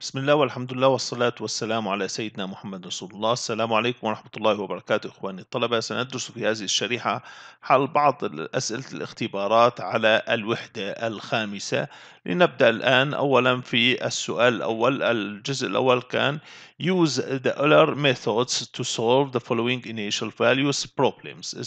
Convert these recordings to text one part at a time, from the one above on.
بسم الله والحمد لله والصلاة والسلام على سيدنا محمد رسول الله السلام عليكم ورحمة الله وبركاته إخواني الطلبة سندرس في هذه الشريحة حل بعض أسئلة الاختبارات على الوحدة الخامسة لنبدأ الآن أولا في السؤال الأول الجزء الأول كان use the other methods to solve the following initial values problems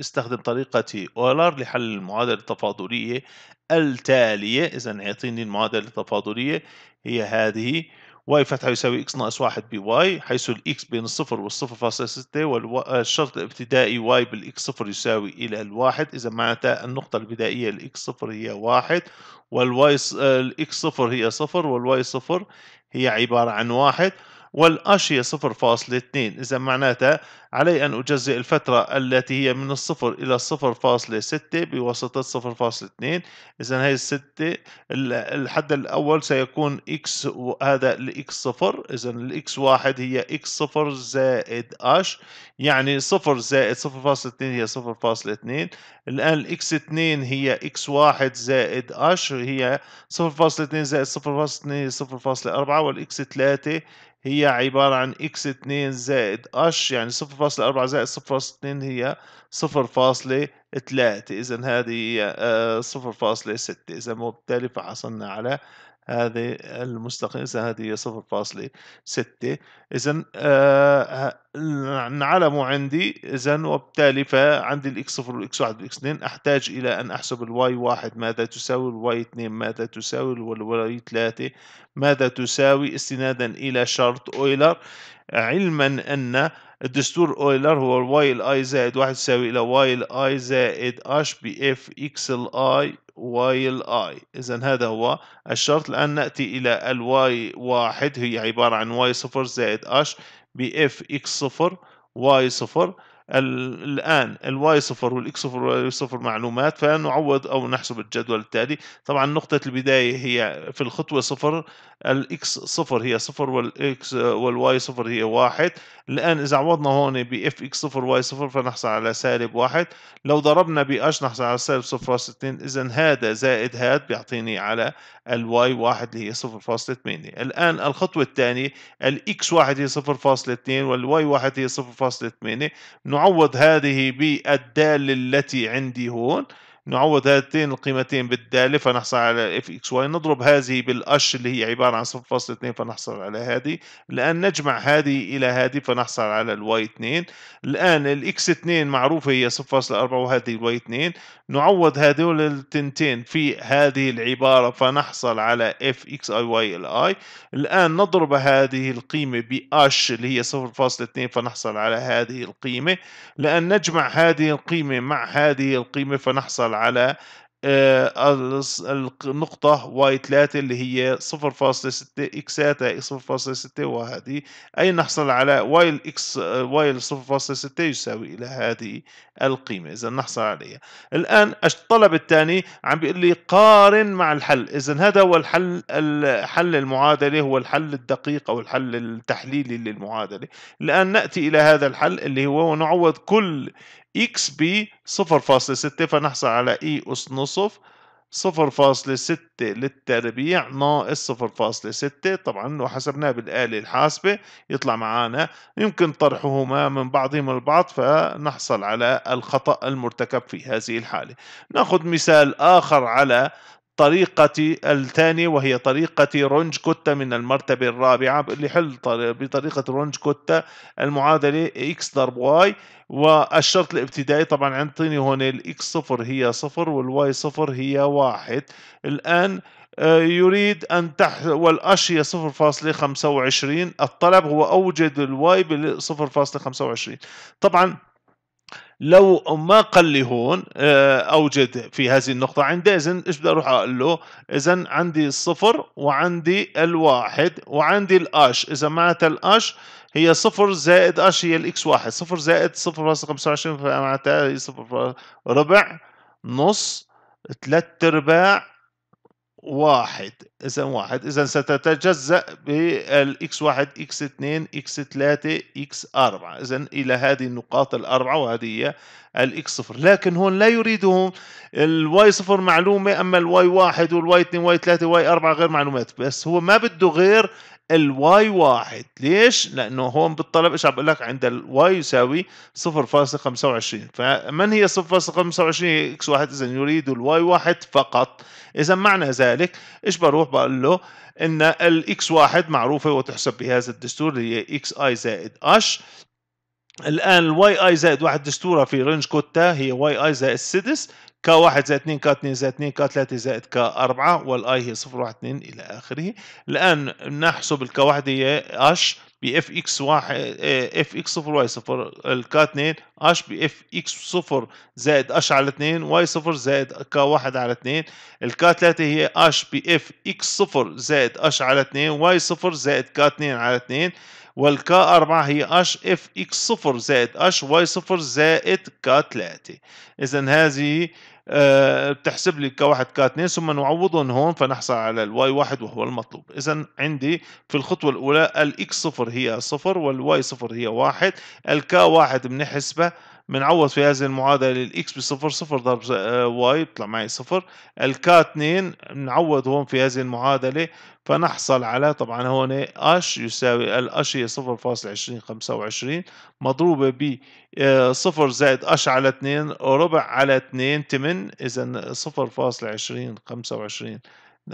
استخدم طريقة أولر لحل المعادلة التفاضلية التالية إذا يعطيني المعادلة التفاضلية هي هذه واي فتحة يساوي x ناقص واحد واي حيث الاكس بين الصفر والصفر فاصلة ستة والشرط الابتدائي واي بالاكس صفر يساوي إلى الواحد إذا معناتها النقطة البدائية الاكس صفر هي واحد والواي آه، الاكس صفر هي صفر والواي صفر هي عبارة عن واحد والقاشية 0.2 إذا معناتها علي أن أجزئ الفترة التي هي من الصفر إلى 0.6 بواسطة 0.2 إذا هي الستة الحد الأول سيكون اكس وهذا الإكس 0 إذا الإكس 1 هي اكس 0 زائد اش يعني 0 زائد 0.2 هي 0.2 الآن الإكس 2 هي اكس 1 زائد اش هي 0.2 زائد 0.2 هي 0.4 والإكس 3 هي عبارة عن x 2 زائد h يعني 0.4 زائد 0.2 هي 0.2 3 إذا هذه 0.6 آه، إذا وبالتالي فحصلنا على هذه المستقيم إذا هذه هي 0.6 إذا نعلم آه، عندي إذا وبالتالي فعندي الإكس 0 والإكس 1 والإكس 2 أحتاج إلى أن أحسب الواي 1 ماذا تساوي الواي 2 ماذا تساوي والواي 3 ماذا تساوي استنادا إلى شرط أويلر علما أن الدستور اويلر هو الواي الاي زائد واحد يساوي الى واي الاي زائد اش بي اف اكس الاي واي الاي اذا هذا هو الشرط الان ناتي الى الواي واحد هي عبارة عن واي صفر زائد اش بي اف اكس صفر واي صفر الآن الواي صفر والإكس صفر والواي صفر معلومات فنعوض أو نحسب الجدول التالي طبعا نقطة البداية هي في الخطوة صفر الإكس صفر هي صفر والإكس والواي صفر هي واحد الآن إذا عوضنا هون بإف إكس صفر واي صفر فنحصل على سالب واحد لو ضربنا بأش نحصل على سالب صفر فاصلة اثنين إذا هذا زائد هاد بيعطيني على الواي واحد اللي هي صفر فاصلة ثمانية الآن الخطوة الثانية الإكس واحد هي صفر فاصلة اثنين والواي واحد هي صفر فاصلة ثمانية نعوض هذه بالدالة التي عندي هون نعوض هاتين القيمتين بالدالة فنحصل على اف اكس واي نضرب هذه بالاش اللي هي عبارة عن 0.2 فنحصل على هذه الآن نجمع هذه إلى هذه فنحصل على الواي 2 الآن الاكس 2 معروفة هي 0.4 وهذه الواي 2 نعوض هذول التنتين في هذه العبارة فنحصل على اف اكس اي واي الاي الآن نضرب هذه القيمة باش اللي هي 0.2 فنحصل على هذه القيمة الآن نجمع هذه القيمة مع هذه القيمة فنحصل على آه، النقطة واي 3 اللي هي 0.6 اكساتا 0.6 وهذه أي نحصل على واي الاكس آه، واي 0.6 يساوي إلى هذه القيمة إذا نحصل عليها الآن الطلب الثاني عم بيقول لي قارن مع الحل إذا هذا هو الحل حل المعادلة هو الحل الدقيق أو الحل التحليلي للمعادلة الآن نأتي إلى هذا الحل اللي هو ونعوض كل اكس بي 0.6 فنحصل على اي اس نصف 0.6 للتربيع ناقص 0.6 طبعا لو حسبناه بالآلة الحاسبة يطلع معانا يمكن طرحهما من بعضهما البعض فنحصل على الخطأ المرتكب في هذه الحالة ناخذ مثال آخر على طريقة الثانية وهي طريقة رونج كوتا من المرتبة الرابعة اللي حل بطريقة رونج كوتا المعادلة x ضرب y والشرط الابتدائي طبعا عندني هون الاكس صفر هي صفر والواي صفر هي واحد الآن آه، يريد أن تح والأش هي 0.25 الطلب هو أوجد الواي خمسة 0.25 طبعا لو ما قال لي هون آه، اوجد في هذه النقطه عندئذ ايش بدي اروح اقول له اذا عندي الصفر وعندي الواحد وعندي الاش اذا معناتها الاش هي صفر زائد اش هي الاكس واحد صفر زائد صفر فاصل صفر خمسة وعشرين فمعناتها هي صفر ربع نص ثلاث ارباع واحد إذا واحد إذا ستتجزأ بالإكس واحد إكس اثنين إكس ثلاثة إكس أربعة إذا إلى هذه النقاط الأربعة وهذه هي الإكس صفر لكن هون لا يريدهم الواي صفر معلومة أما الواي واحد والواي اثنين واي ثلاثة واي أربعة غير معلومات بس هو ما بده غير الواي واحد ليش؟ لأنه هون بالطلب إيش عم بقول لك عند الواي يساوي 0.25 فمن هي 0.25 إكس واحد إذا يريد الواي واحد فقط إذا معنى ذلك إيش بروح بقول له إن الإكس واحد معروفة وتحسب بهذا الدستور اللي هي إكس آي زائد أش الآن الواي آي زائد واحد دستورها في رينج كوتا هي واي آي زائد سدس ك1 زائد 2 كا 2 زايد 2 كا زائد كا 4 والاي هي 0 1 2 الى اخره الان نحسب الكا 1 هي اش باف اكس 1 اف اكس 0 آه، واي 0 الكا 2 اش باف اكس 0 زائد اش على 2 واي 0 زائد كا 1 على 2 الكا 3 هي اش باف اكس 0 زائد اش على 2 واي 0 زائد كا 2 على 2 والكا 4 هي اش اف اكس 0 زائد اش واي 0 زائد كا 3 اذا هذه آه، بتحسب لي كا 1 كا 2 ثم نعوضهم هون فنحصل على الواي 1 وهو المطلوب اذا عندي في الخطوه الاولى الاكس 0 هي 0 والواي 0 هي 1 الكا 1 بنحسبه بنعوض في هذه المعادله الاكس بصفر صفر ضرب آه، واي بيطلع معي صفر الكا 2 بنعوض هون في هذه المعادله فنحصل على طبعا هون اش يساوي الاش هي 0.2025 مضروبه ب آه، صفر زائد اش على 2 ربع على 2 8 اذا 0.2025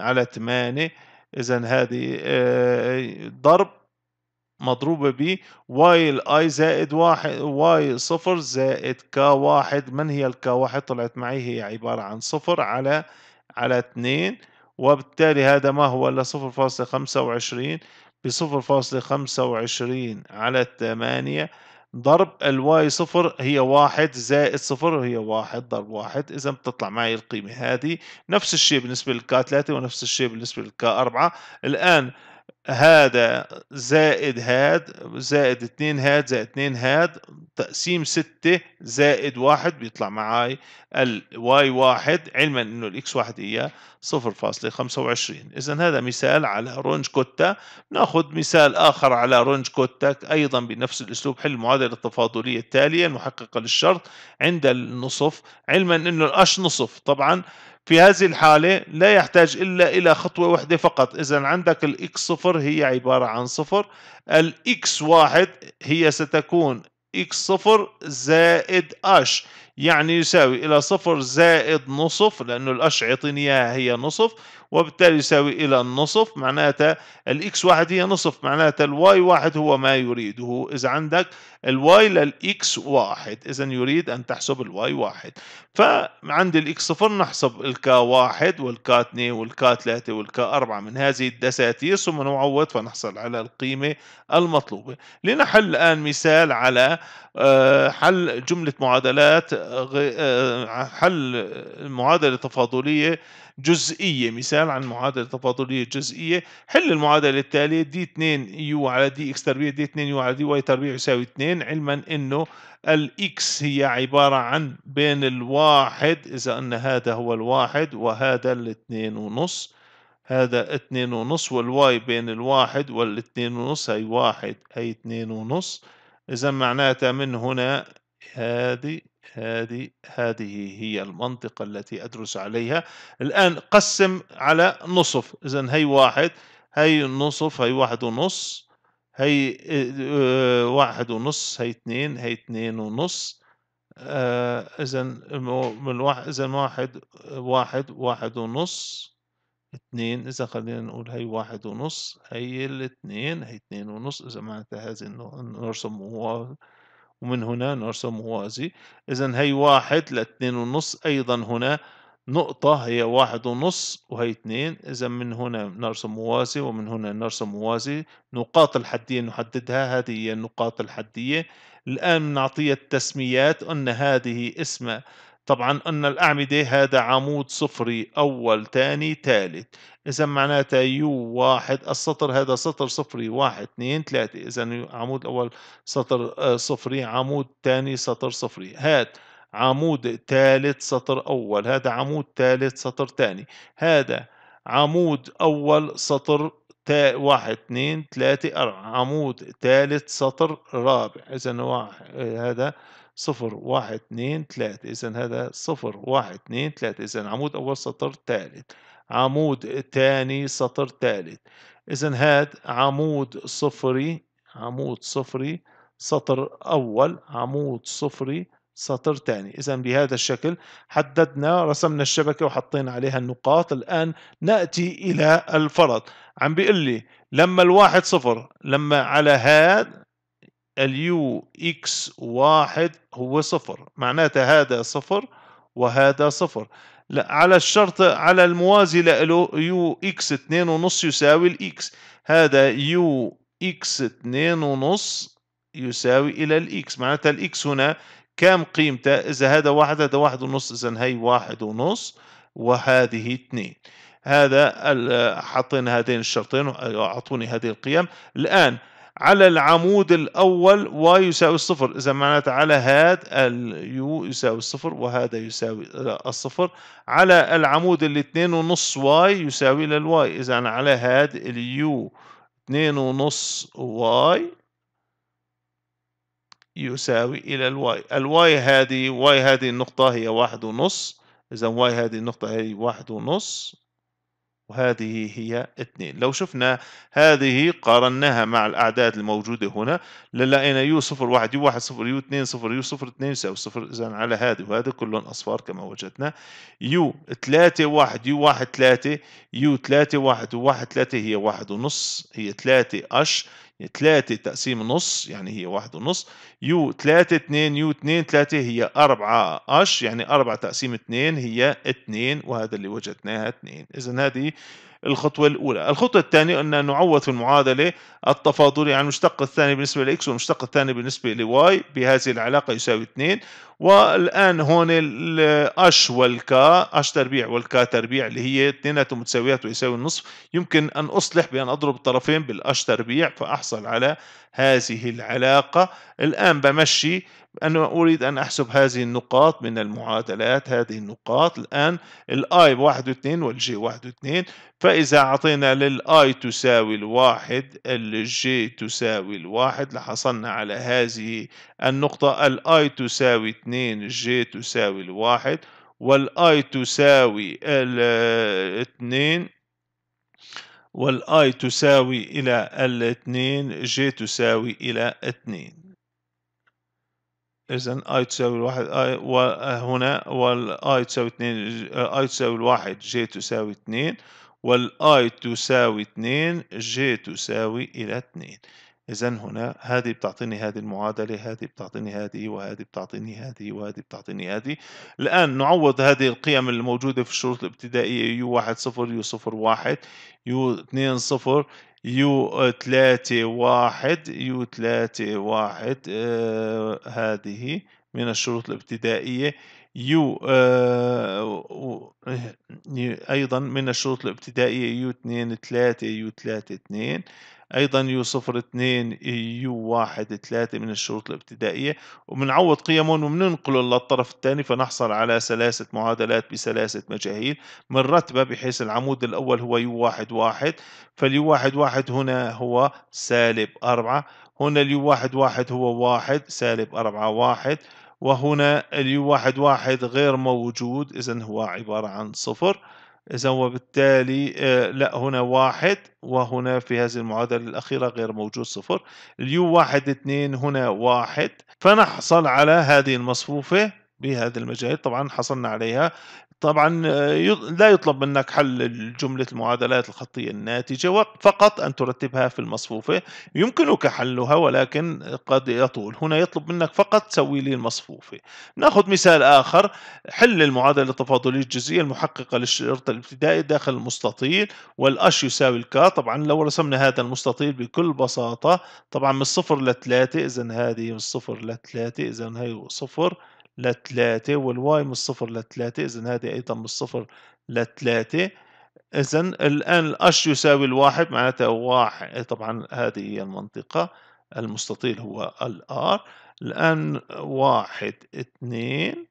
على 8 اذا هذه آه، ضرب مضروبة ب واي الاي زائد واحد واي صفر زائد كا واحد من هي الكا واحد طلعت معي هي عبارة عن صفر على على اثنين وبالتالي هذا ما هو إلا صفر فاصلة خمسة وعشرين بصفر فاصلة خمسة وعشرين على ثمانية ضرب الواي صفر هي واحد زائد صفر هي واحد ضرب واحد إذا بتطلع معي القيمة هذه نفس الشيء بالنسبة للكا ثلاثة ونفس الشيء بالنسبة للكا أربعة الآن هذا زائد هاد زائد اتنين هاد زائد اتنين هاد تقسيم ستة زائد واحد بيطلع معاي الواي واحد علما انه الاكس واحد هي صفر فاصلة خمسة وعشرين اذا هذا مثال على رونج كوتا ناخذ مثال اخر على رونج كوتا ايضا بنفس الاسلوب حل المعادلة التفاضلية التالية المحققة للشرط عند النصف علما انه الاش نصف طبعا في هذه الحالة لا يحتاج إلا إلى خطوة واحدة فقط إذا عندك الإكس صفر هي عبارة عن صفر الإكس واحد هي ستكون إكس صفر زائد أش يعني يساوي إلى صفر زائد نصف لأنه الأش عطيني إياها هي نصف وبالتالي يساوي إلى النصف معناتها الإكس واحد هي نصف معناتها الواي واحد هو ما يريده إذا عندك الواي للاكس واحد اذا يريد ان تحسب الواي واحد فعند الاكس صفر نحسب الكا واحد والكا اثنين والكا ثلاثة والكا أربعة من هذه الدساتير ثم نعوض فنحصل على القيمة المطلوبة لنحل الآن مثال على آه، حل جملة معادلات آه، حل معادلة تفاضلية جزئية مثال عن معادلة تفاضلية جزئية حل المعادلة التالية دي 2 يو على دي اكس تربيع دي 2 يو على دي واي تربيع يساوي 2 الاثنين علما انه الاكس هي عبارة عن بين الواحد اذا ان هذا هو الواحد وهذا الاثنين ونص هذا اثنين ونص والواي بين الواحد والاثنين ونص هي واحد هي اثنين ونص اذا معناتها من هنا هذه هذه هذه هي المنطقة التي أدرس عليها الآن قسم على نصف إذا هي واحد هي نصف هي واحد ونص هي آه، واحد ونص هي اثنين هي اثنين ونص آه، اذا من واحد اذا واحد واحد واحد ونص اثنين اذا خلينا نقول هي واحد ونص هي الاثنين هي اثنين ونص اذا معناتها هذه نرسم ومن هنا نرسم موازي اذا هي واحد لاثنين ونص ايضا هنا نقطة هي واحد ونص وهي اتنين إذا من هنا نرسم موازي ومن هنا نرسم موازي نقاط الحدية نحددها هذه هي النقاط الحدية الآن نعطيها التسميات أن هذه اسم طبعا أن الأعمدة هذا عمود صفري أول ثاني ثالث إذا معناتها يو واحد السطر هذا سطر صفري واحد اثنين ثلاثة إذا عمود أول سطر آه، صفري عمود ثاني سطر صفري هات عمود ثالث سطر أول هذا عمود ثالث سطر ثاني هذا عمود أول سطر تا واحد اثنين ثلاثة أربعة عمود ثالث سطر رابع إذا واحد هذا صفر واحد اثنين ثلاثة إذا هذا صفر واحد اثنين ثلاثة إذا عمود أول سطر ثالث عمود ثاني سطر ثالث إذا هاد عمود صفري عمود صفري سطر أول عمود صفري سطر ثاني إذا بهذا الشكل حددنا رسمنا الشبكة وحطينا عليها النقاط الآن نأتي إلى الفرض عم بيقول لي لما الواحد صفر لما على هذا اليو اكس واحد هو صفر معناته هذا صفر وهذا صفر لا على الشرط على الموازي له يو اكس اتنين ونص يساوي الاكس هذا يو اكس اتنين ونص يساوي الى الاكس معناتها الاكس هنا كم قيمته إذا هذا واحد هذا واحد ونص إذا هي واحد ونص وهذه اثنين هذا حطينا هذين الشرطين أعطوني هذه القيم الآن على العمود الأول y يساوي الصفر إذا معناته على هذا اليو يساوي الصفر وهذا يساوي الصفر على العمود الاثنين ونص y يساوي للواي إذا على هذا اليو اثنين ونص y يساوي إلى الواي الواي هذه واي هذه النقطة هي واحد ونص إذا واي هذه النقطة هي واحد ونص وهذه هي اثنين لو شفنا هذه قارناها مع الأعداد الموجودة هنا للاقينا يو صفر واحد يو واحد صفر يو اثنين صفر يو صفر اثنين يساوي صفر إذا على هذه وهذه كلهم أصفار كما وجدنا يو ثلاثة واحد يو واحد ثلاثة يو ثلاثة واحد وواحد ثلاثة هي واحد ونص هي ثلاثة أش 3 تقسيم نص يعني هي 1 ونص يو 3 2 يو 2 3 هي 4 اش يعني 4 تقسيم 2 هي 2 وهذا اللي وجدناها 2 اذا هذه الخطوة الأولى الخطوة الثانية أن نعوض في المعادلة التفاضلية عن يعني المشتق الثاني بالنسبة لإكس والمشتق الثاني بالنسبة لواي بهذه العلاقة يساوي 2 والآن هون الأش والكا أش تربيع والكا تربيع اللي هي اثنيناتهم متساويات ويساوي النصف يمكن أن أصلح بأن أضرب الطرفين بالأش تربيع فأحصل على هذه العلاقة الآن بمشي أنا أريد أن أحسب هذه النقاط من المعادلات هذه النقاط الآن الآي واحد واثنين والجي واحد واثنين فإذا أعطينا للآي تساوي الواحد الجي تساوي الواحد لحصلنا على هذه النقطة الآي تساوي اثنين جي تساوي الواحد والاي تساوي الاثنين والاي تساوي الى الاثنين جي تساوي الى اثنين اذا اي تساوي الواحد اي وهنا آه، والاي تساوي اثنين آه، اي تساوي الواحد جي تساوي وال والاي تساوي اثنين جي تساوي الى اثنين إذا هنا هذه بتعطيني هذه المعادلة هذه بتعطيني هذه وهذه بتعطيني هذه وهذه بتعطيني هذه الآن نعوض هذه القيم الموجودة في الشروط الابتدائية يو 1 صفر يو صفر واحد يو 2 صفر يو ثلاثة واحد يو ثلاثة واحد آه هذه من الشروط الابتدائية يو آه أيضا من الشروط الابتدائية يو اثنين ثلاثة يو ثلاثة اثنين أيضا يو صفر اثنين يو واحد ثلاثة من الشروط الابتدائية وبنعوض قيمهم وبننقلهم للطرف الثاني فنحصل على سلاسة معادلات بسلاسة مجاهيل بنرتبها بحيث العمود الأول هو يو واحد واحد فاليو واحد واحد هنا هو سالب أربعة هنا اليو واحد واحد هو واحد سالب أربعة واحد وهنا اليو واحد واحد غير موجود إذا هو عبارة عن صفر إذا وبالتالي آه، لا هنا واحد وهنا في هذه المعادلة الأخيرة غير موجود صفر اليو واحد اثنين هنا واحد فنحصل على هذه المصفوفة بهذا المجال طبعا حصلنا عليها طبعا آه، لا يطلب منك حل جملة المعادلات الخطية الناتجة فقط أن ترتبها في المصفوفة يمكنك حلها ولكن قد يطول هنا يطلب منك فقط سوي لي المصفوفة نأخذ مثال آخر حل المعادلة التفاضلية الجزئية المحققة للشرط الابتدائي داخل المستطيل والأش يساوي الكا طبعا لو رسمنا هذا المستطيل بكل بساطة طبعا من الصفر لثلاثة إذا هذه من الصفر لثلاثة إذا هي صفر لتلاتة والواي من صفر لتلاتة إذا هذه أيضا من صفر لتلاتة إذا الآن الأش يساوي الواحد معناتها واحد إيه طبعا هذه هي المنطقة المستطيل هو الآر الآن واحد اثنين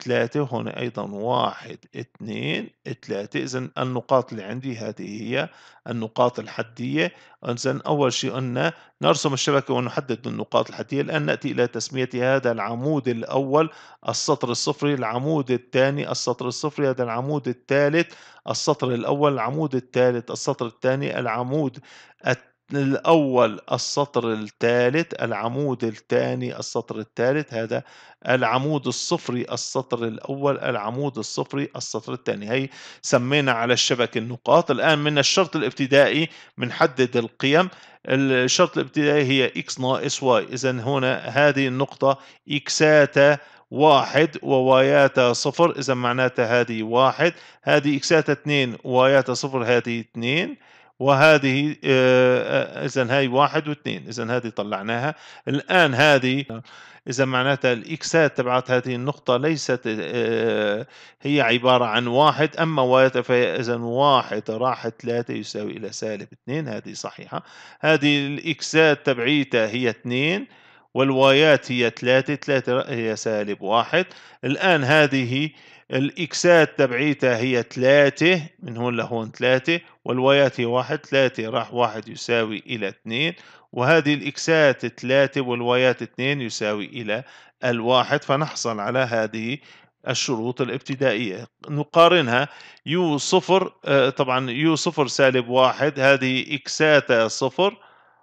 ثلاثة وهنا أيضا واحد اثنين ثلاثة إذا النقاط اللي عندي هذه هي النقاط الحدية إذا أول شيء أن نرسم الشبكة ونحدد النقاط الحدية الآن نأتي إلى تسمية هذا العمود الأول السطر الصفري العمود الثاني السطر الصفري هذا العمود الثالث السطر الأول العمود الثالث السطر الثاني العمود الثالث الأول السطر الثالث العمود الثاني السطر الثالث هذا العمود الصفري السطر الأول العمود الصفري السطر الثاني هي سمينا على الشبكة النقاط الآن من الشرط الابتدائي بنحدد القيم الشرط الابتدائي هي x ناقص y إذا هنا هذه النقطة إكساتا واحد وواياتا صفر إذا معناتها هذه واحد هذه إكساتا اثنين ووايات صفر هذه اثنين وهذه آه، آه، اذا هاي واحد واثنين اذا هذه طلعناها الان هذه اذا معناتها الاكسات تبعت هذه النقطه ليست آه، هي عباره عن واحد اما وات فهي اذا واحد راح ثلاثه يساوي الى سالب اثنين هذه صحيحه هذه الاكسات تبعيتها هي اثنين والوايات هي ثلاثة ثلاثة هي سالب واحد الآن هذه الاكسات تبعيتها هي ثلاثة من هون لهون ثلاثة والوايات هي واحد ثلاثة راح واحد يساوي إلى اثنين وهذه الاكسات ثلاثة والوايات اثنين يساوي إلى الواحد فنحصل على هذه الشروط الابتدائية نقارنها يو صفر آه، طبعا يو صفر سالب واحد هذه إكساتا صفر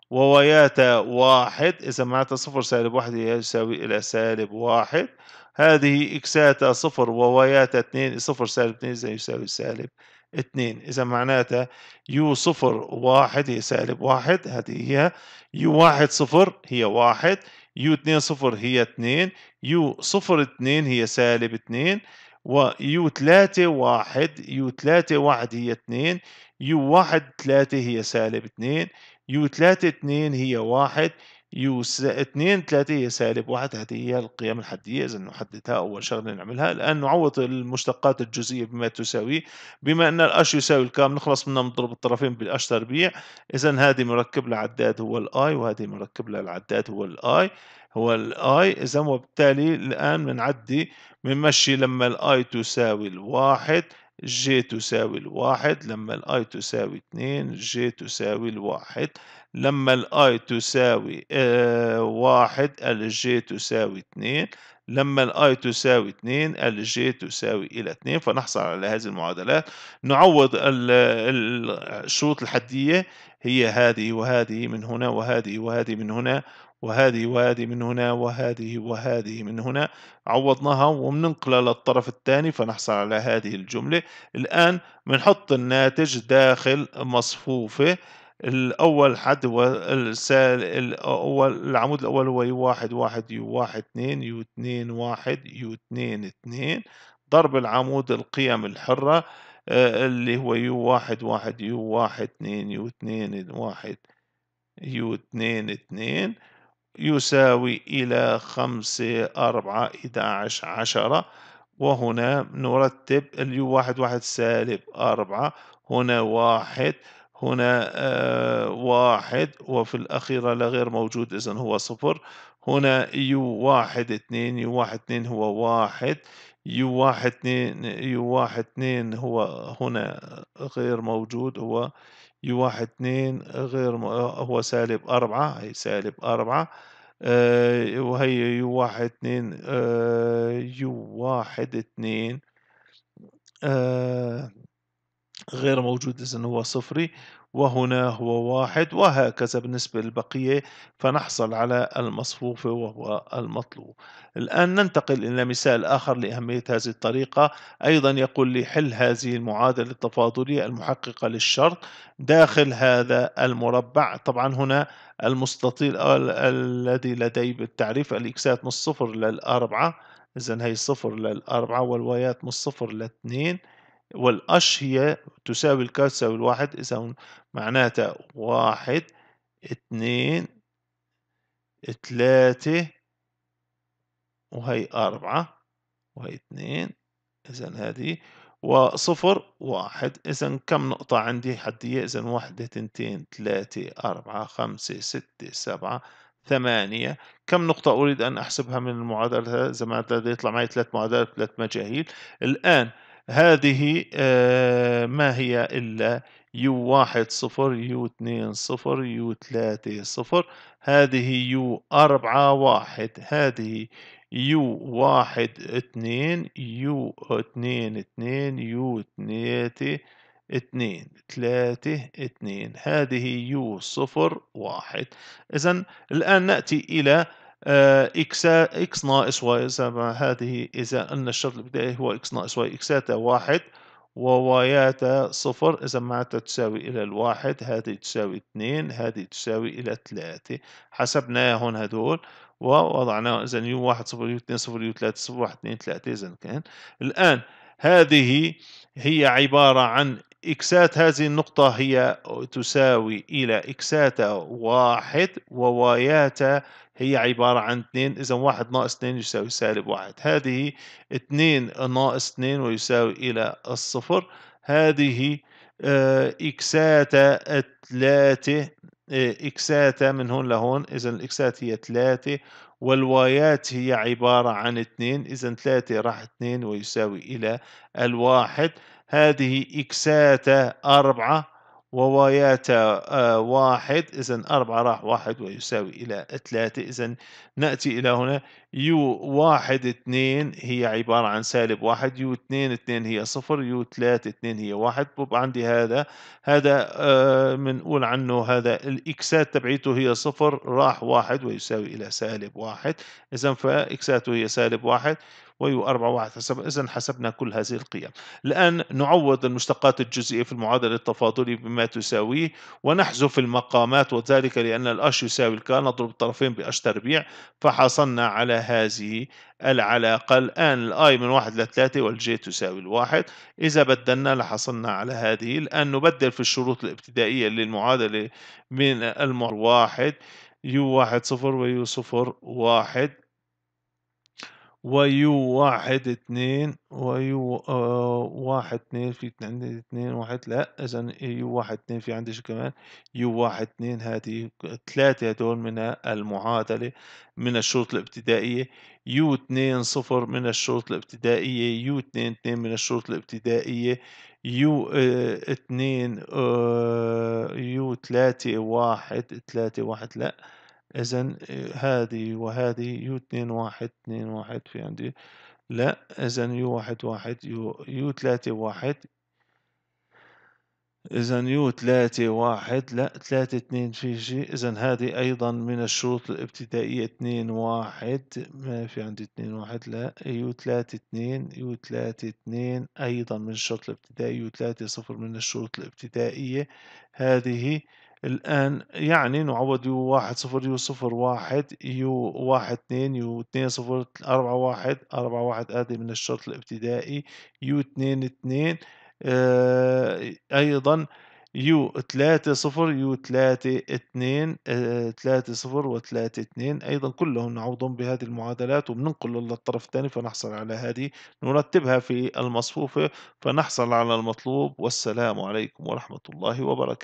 ووياتا واحد إذا معناتها صفر سالب واحد يساوي إلى سالب واحد هذه إكساتا صفر وواياتا اتنين صفر سالب اتنين زي يساوي سالب اتنين إذا معناتها يو صفر واحد هي سالب واحد هذه هي يو واحد صفر هي واحد يو اتنين صفر هي اتنين يو صفر اتنين هي سالب اتنين ويو تلاتة واحد يو تلاتة واحد هي اتنين يو واحد تلاتة هي سالب اتنين يو تلاتة اتنين هي واحد يو 2 3 هي سالب 1 هذه هي القيم الحدية إذا نحددها أول شغلة نعملها الآن نعوض المشتقات الجزئية بما تساوي بما أن الأش يساوي الكام نخلص منها نضرب الطرفين بالأش تربيع إذا هذه مركب لها عداد هو الآي وهذه مركب لها العداد هو الآي هو الآي إذا وبالتالي الآن بنعدي بنمشي لما الآي تساوي الواحد جي تساوي الواحد لما الاي تساوي اثنين جي تساوي الواحد لما الاي تساوي آه، واحد واحد الجي تساوي اتنين لما الاي تساوي 2 الجي تساوي الى اثنين فنحصل على هذه المعادلات نعوض الشروط الحديه هي هذه وهذه من هنا وهذه وهذه من هنا وهذه وهذه من هنا وهذه وهذه من هنا عوضناها وبننقلها للطرف الثاني فنحصل على هذه الجمله الان بنحط الناتج داخل مصفوفه الأول حد هو السال الأول العمود الأول هو يو واحد واحد يو واحد اثنين يو اثنين واحد يو اثنين اثنين ضرب العمود القيم الحرة آه، اللي هو يو واحد واحد يو واحد اثنين يو اثنين واحد يو اثنين اثنين يساوي إلى خمسة أربعة إداعش عشرة وهنا نرتب اليو واحد واحد سالب أربعة هنا واحد هنا آه، واحد وفي الأخيرة غير موجود إذا هو صفر هنا يو واحد اثنين يو واحد اثنين هو واحد يو واحد اثنين يو واحد اثنين هو هنا غير موجود هو يو واحد اثنين غير هو سالب أربعة هي سالب أربعة آه، وهي يو واحد اثنين آه، يو واحد اثنين غير موجود إذن هو صفري وهنا هو واحد وهكذا بالنسبة للبقية فنحصل على المصفوفة وهو المطلوب الآن ننتقل إلى مثال آخر لأهمية هذه الطريقة أيضا يقول لي حل هذه المعادلة التفاضلية المحققة للشرط داخل هذا المربع طبعا هنا المستطيل الذي لدي بالتعريف الإكسات من الصفر للأربعة إذا هي صفر للأربعة والوايات من الصفر للاثنين والأش هي تساوي الكاف تساوي الواحد إذا معناتها واحد اثنين ثلاثة وهي أربعة وهي اثنين إذا هذه وصفر واحد إذا كم نقطة عندي حدية إذا واحدة اثنتين ثلاثة أربعة خمسة ستة سبعة ثمانية كم نقطة أريد أن أحسبها من المعادلة إذا معناتها يطلع معي ثلاث معادلات ثلاث مجاهيل الآن هذه آه، ما هي إلا يو واحد صفر يو اثنين صفر يو ثلاثة صفر هذه يو أربعة واحد هذه يو واحد اثنين يو اثنين اثنين يو ثلاثة اثنين ثلاثة اثنين هذه يو صفر واحد إذا الآن نأتي إلى آه، اكس اكس ناقص واي اذا هذه اذا ان الشرط البدائي هو اكس ناقص واي اكساتا واحد وواياتا صفر إذا معناتها تساوي إلى الواحد هذه تساوي اثنين هذه تساوي إلى ثلاثة حسبناها هون هدول ووضعنا إذا يو واحد صفر يو اثنين صفر يو ثلاثة صفر واحد اثنين ثلاثة إذا كان الآن هذه هي عبارة عن إكسات هذه النقطة هي تساوي إلى إكسات واحد وواياتا هي عبارة عن اثنين إذا واحد ناقص اثنين يساوي سالب واحد هذه اثنين ناقص اثنين ويساوي إلى الصفر هذه آه، إكسات ثلاثة آه، إكسات من هون لهون إذا الإكسات هي ثلاثة والوايات هي عبارة عن اثنين إذا ثلاثة راح اثنين ويساوي إلى الواحد هذه إكساتا أربعة وواياتا آه، واحد إذا أربعة راح واحد ويساوي إلى ثلاثة إذا نأتي إلى هنا يو واحد اثنين هي عبارة عن سالب واحد يو اثنين اثنين هي صفر يو ثلاثة اثنين هي واحد بوب عندي هذا هذا بنقول آه عنه هذا الإكسات تبعيته هي صفر راح واحد ويساوي إلى سالب واحد إذا فإكساته هي سالب واحد ويو 4 1 حسب إذا حسبنا كل هذه القيم الآن نعوض المشتقات الجزئية في المعادلة التفاضلي بما تساويه ونحذف المقامات وذلك لأن الأش يساوي الك نضرب الطرفين بأش تربيع فحصلنا على هذه العلاقة الآن الآي من واحد لثلاثة والجي تساوي الواحد إذا بدلنا لحصلنا على هذه الآن نبدل في الشروط الابتدائية للمعادلة من المر واحد يو واحد صفر ويو صفر واحد ويو واحد اثنين ويو آه واحد اثنين في عندي اثنين واحد لا اذا يو واحد اثنين في عندي شو كمان يو واحد اثنين هذه ثلاثة هدول من المعادلة من الشروط الابتدائية يو اثنين صفر من الشروط الابتدائية يو اثنين اثنين من الشروط الابتدائية يو اثنين آه،, اه يو ثلاثة واحد ثلاثة واحد لا إذا آه، هذه وهذه يو اتنين واحد اتنين واحد في عندي لا إذا يو واحد واحد يو يو تلاتة واحد إذا يو تلاتة واحد لا تلاتة اتنين في جي إذا هذه أيضا من الشروط الابتدائية اتنين واحد ما في عندي اتنين واحد لا يو تلاتة اتنين يو تلاتة اتنين أيضا من الشرط الابتدائي يو تلاتة صفر من الشروط الابتدائية هذه الآن يعني نعوض يو واحد صفر يو صفر واحد يو واحد اثنين يو اثنين صفر أربعة واحد أربعة واحد آتي من الشرط الابتدائي يو اثنين اثنين آه أيضا يو ثلاثة صفر يو ثلاثة اثنين ثلاثة آه، صفر وثلاثة اثنين أيضا كلهم نعوضهم بهذه المعادلات وبننقل للطرف الثاني فنحصل على هذه نرتبها في المصفوفة فنحصل على المطلوب والسلام عليكم ورحمة الله وبركاته